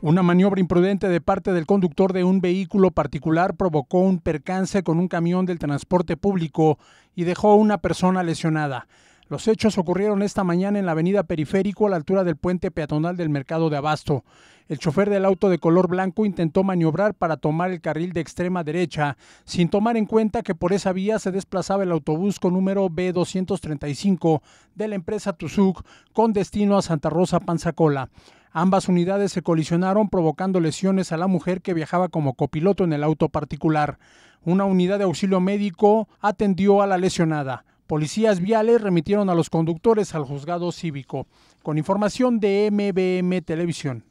Una maniobra imprudente de parte del conductor de un vehículo particular provocó un percance con un camión del transporte público y dejó una persona lesionada. Los hechos ocurrieron esta mañana en la avenida Periférico a la altura del puente peatonal del mercado de Abasto. El chofer del auto de color blanco intentó maniobrar para tomar el carril de extrema derecha, sin tomar en cuenta que por esa vía se desplazaba el autobús con número B235 de la empresa Tuzuc con destino a Santa Rosa Panzacola. Ambas unidades se colisionaron provocando lesiones a la mujer que viajaba como copiloto en el auto particular. Una unidad de auxilio médico atendió a la lesionada. Policías viales remitieron a los conductores al juzgado cívico. Con información de MBM Televisión.